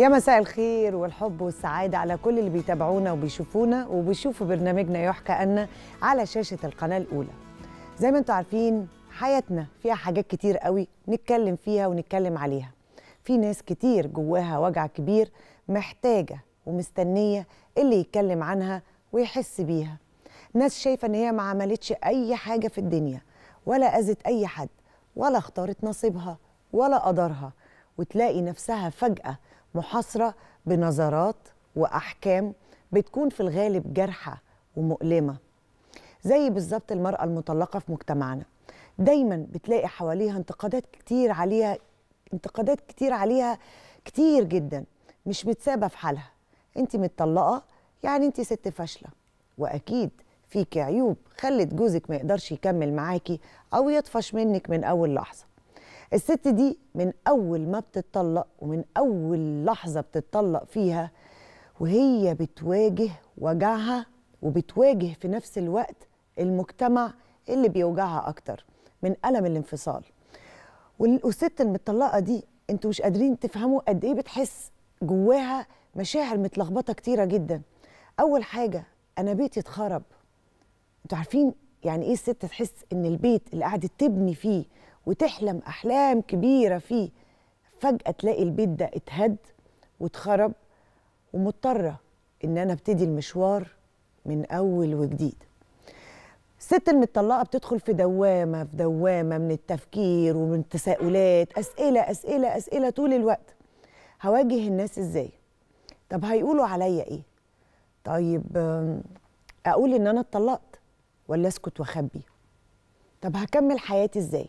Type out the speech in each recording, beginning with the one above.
يا مساء الخير والحب والسعادة على كل اللي بيتابعونا وبيشوفونا وبيشوفوا برنامجنا يحكى أن على شاشة القناة الأولى زي ما انتم عارفين حياتنا فيها حاجات كتير قوي نتكلم فيها ونتكلم عليها في ناس كتير جواها وجع كبير محتاجة ومستنية اللي يتكلم عنها ويحس بيها ناس شايفة ان هي ما عملتش اي حاجة في الدنيا ولا اذت اي حد ولا اختارت نصيبها ولا قدرها وتلاقي نفسها فجأة محاصره بنظرات واحكام بتكون في الغالب جارحه ومؤلمه زي بالظبط المراه المطلقه في مجتمعنا دايما بتلاقي حواليها انتقادات كتير عليها انتقادات كتير عليها كتير جدا مش متسابه في حالها انت متطلقه يعني انت ست فاشله واكيد فيك عيوب خلت جوزك ما يقدرش يكمل معاكي او يطفش منك من اول لحظه الست دي من أول ما بتتطلق ومن أول لحظة بتتطلق فيها وهي بتواجه وجعها وبتواجه في نفس الوقت المجتمع اللي بيوجعها أكتر من ألم الانفصال والست المتطلقة دي انتوا مش قادرين تفهموا قد إيه بتحس جواها مشاعر متلخبطة كتيرة جدا أول حاجة أنا بيتي اتخرب انتوا عارفين يعني ايه الست تحس ان البيت اللي قاعده تبني فيه وتحلم احلام كبيره فيه فجاه تلاقي البيت ده اتهد واتخرب ومضطره ان انا ابتدي المشوار من اول وجديد الست المطلقه بتدخل في دوامه في دوامه من التفكير ومن تساؤلات اسئله اسئله اسئله طول الوقت هواجه الناس ازاي طب هيقولوا عليا ايه طيب آه، اقول ان انا اتطلقت ولا اسكت واخبي طب هكمل حياتي ازاي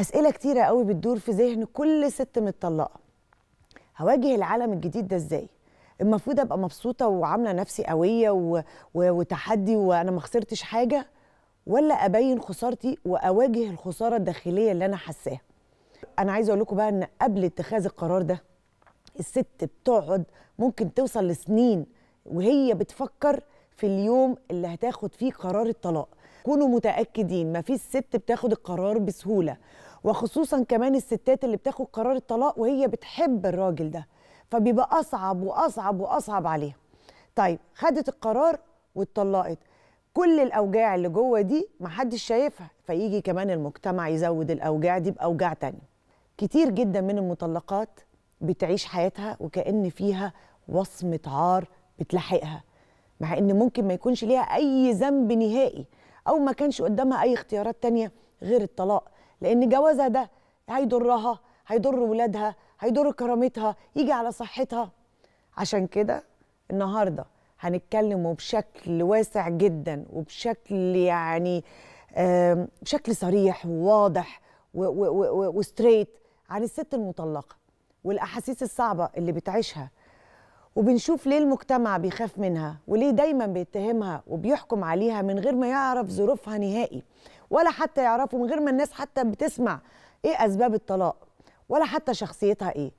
أسئلة كتيرة قوي بتدور في ذهن كل ست متطلقة هواجه العالم الجديد ده إزاي؟ المفروض أبقى مبسوطة وعاملة نفسي قوية و... وتحدي وأنا ما خسرتش حاجة ولا أبين خسارتي وأواجه الخسارة الداخلية اللي أنا حاساها أنا عايزة أقول لكم بقى إن قبل اتخاذ القرار ده الست بتقعد ممكن توصل لسنين وهي بتفكر في اليوم اللي هتاخد فيه قرار الطلاق كونوا متاكدين ما فيش ست بتاخد القرار بسهوله وخصوصا كمان الستات اللي بتاخد قرار الطلاق وهي بتحب الراجل ده فبيبقى اصعب واصعب واصعب عليها طيب خدت القرار واتطلقت كل الاوجاع اللي جوه دي محدش شايفها فيجي كمان المجتمع يزود الاوجاع دي باوجاع تانية كتير جدا من المطلقات بتعيش حياتها وكأن فيها وصمة عار بتلاحقها مع ان ممكن ما يكونش ليها اي ذنب نهائي او ما كانش قدامها اي اختيارات تانية غير الطلاق لان جوازها ده هيضرها هيضر ولادها هيضر كرامتها يجي على صحتها عشان كده النهارده هنتكلم وبشكل واسع جدا وبشكل يعني بشكل صريح وواضح وستريت عن الست المطلقه والاحاسيس الصعبه اللي بتعيشها وبنشوف ليه المجتمع بيخاف منها وليه دايما بيتهمها وبيحكم عليها من غير ما يعرف ظروفها نهائي ولا حتى يعرفوا من غير ما الناس حتى بتسمع ايه اسباب الطلاق ولا حتى شخصيتها ايه